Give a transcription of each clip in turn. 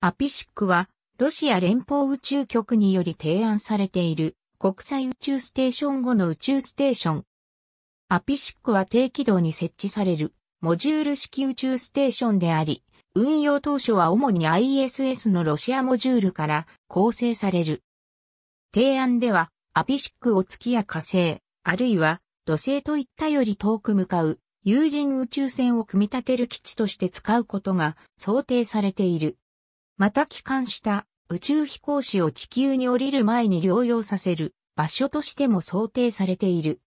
アピシックは、ロシア連邦宇宙局により提案されている国際宇宙ステーション後の宇宙ステーション。アピシックは低軌道に設置されるモジュール式宇宙ステーションであり、運用当初は主に ISS のロシアモジュールから構成される。提案では、アピシックを月や火星、あるいは土星といったより遠く向かう有人宇宙船を組み立てる基地として使うことが想定されている。また帰還した宇宙飛行士を地球に降りる前に療養させる場所としても想定されている。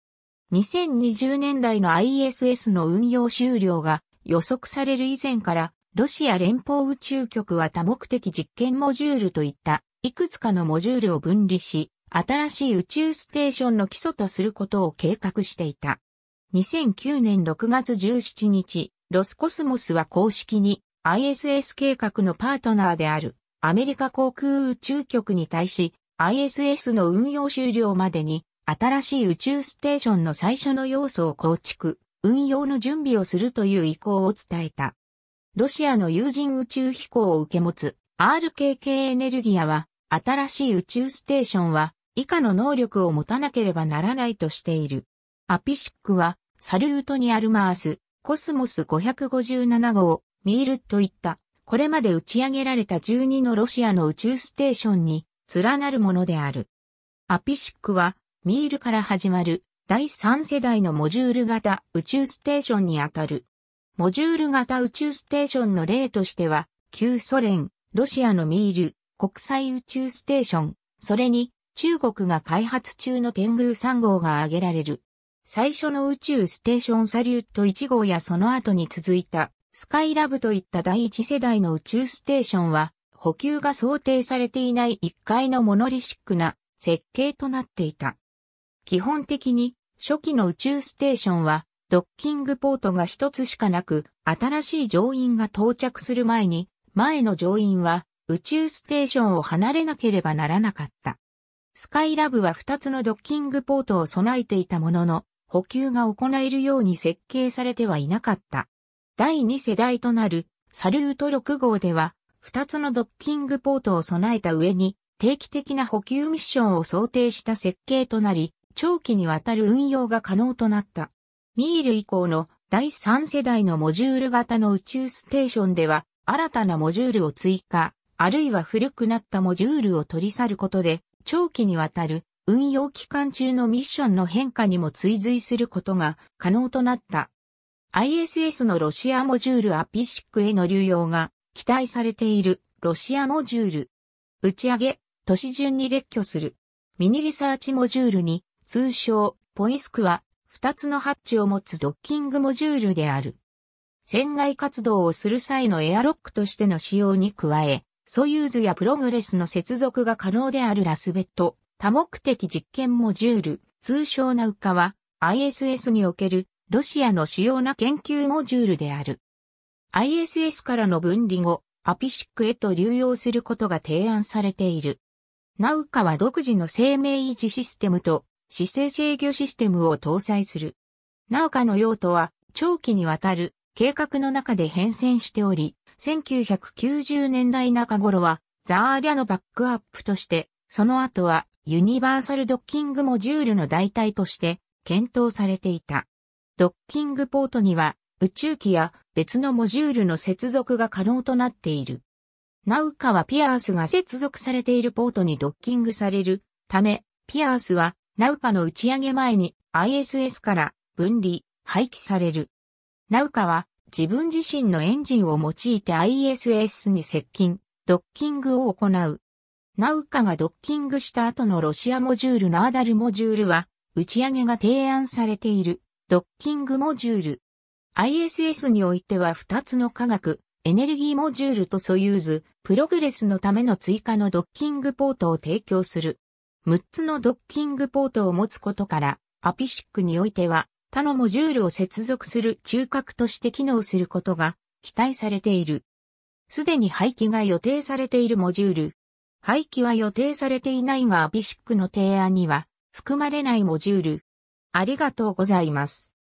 2020年代の ISS の運用終了が予測される以前からロシア連邦宇宙局は多目的実験モジュールといったいくつかのモジュールを分離し新しい宇宙ステーションの基礎とすることを計画していた。2009年6月17日、ロスコスモスは公式に ISS 計画のパートナーであるアメリカ航空宇宙局に対し ISS の運用終了までに新しい宇宙ステーションの最初の要素を構築、運用の準備をするという意向を伝えた。ロシアの有人宇宙飛行を受け持つ RKK エネルギアは新しい宇宙ステーションは以下の能力を持たなければならないとしている。アピシックはサルートにあるマース、コスモス557号、ミールといった、これまで打ち上げられた12のロシアの宇宙ステーションに連なるものである。アピシックは、ミールから始まる第3世代のモジュール型宇宙ステーションにあたる。モジュール型宇宙ステーションの例としては、旧ソ連、ロシアのミール、国際宇宙ステーション、それに中国が開発中の天宮3号が挙げられる。最初の宇宙ステーションサリュット1号やその後に続いたスカイラブといった第一世代の宇宙ステーションは、補給が想定されていない1階のモノリシックな設計となっていた。基本的に、初期の宇宙ステーションは、ドッキングポートが一つしかなく、新しい乗員が到着する前に、前の乗員は宇宙ステーションを離れなければならなかった。スカイラブは2つのドッキングポートを備えていたものの、補給が行えるように設計されてはいなかった。第2世代となるサルート6号では、2つのドッキングポートを備えた上に、定期的な補給ミッションを想定した設計となり、長期にわたる運用が可能となった。ミール以降の第3世代のモジュール型の宇宙ステーションでは、新たなモジュールを追加、あるいは古くなったモジュールを取り去ることで、長期にわたる運用期間中のミッションの変化にも追随することが可能となった。ISS のロシアモジュールアピシックへの流用が期待されているロシアモジュール。打ち上げ、都市順に列挙する。ミニリサーチモジュールに、通称、ポイスクは、二つのハッチを持つドッキングモジュールである。船外活動をする際のエアロックとしての使用に加え、ソユーズやプログレスの接続が可能であるラスベット、多目的実験モジュール、通称ナウカは、ISS におけるロシアの主要な研究モジュールである。ISS からの分離後、アピシックへと流用することが提案されている。ナウカは独自の生命維持システムと姿勢制御システムを搭載する。ナウカの用途は長期にわたる計画の中で変遷しており、1990年代中頃はザーリャのバックアップとして、その後はユニバーサルドッキングモジュールの代替として検討されていた。ドッキングポートには宇宙機や別のモジュールの接続が可能となっている。ナウカはピアースが接続されているポートにドッキングされるため、ピアースはナウカの打ち上げ前に ISS から分離、廃棄される。ナウカは自分自身のエンジンを用いて ISS に接近、ドッキングを行う。ナウカがドッキングした後のロシアモジュールナーダルモジュールは打ち上げが提案されているドッキングモジュール。ISS においては2つの科学、エネルギーモジュールとソユーズ、プログレスのための追加のドッキングポートを提供する。6つのドッキングポートを持つことから、アピシックにおいては、他のモジュールを接続する中核として機能することが期待されている。すでに廃棄が予定されているモジュール。廃棄は予定されていないがアピシックの提案には含まれないモジュール。ありがとうございます。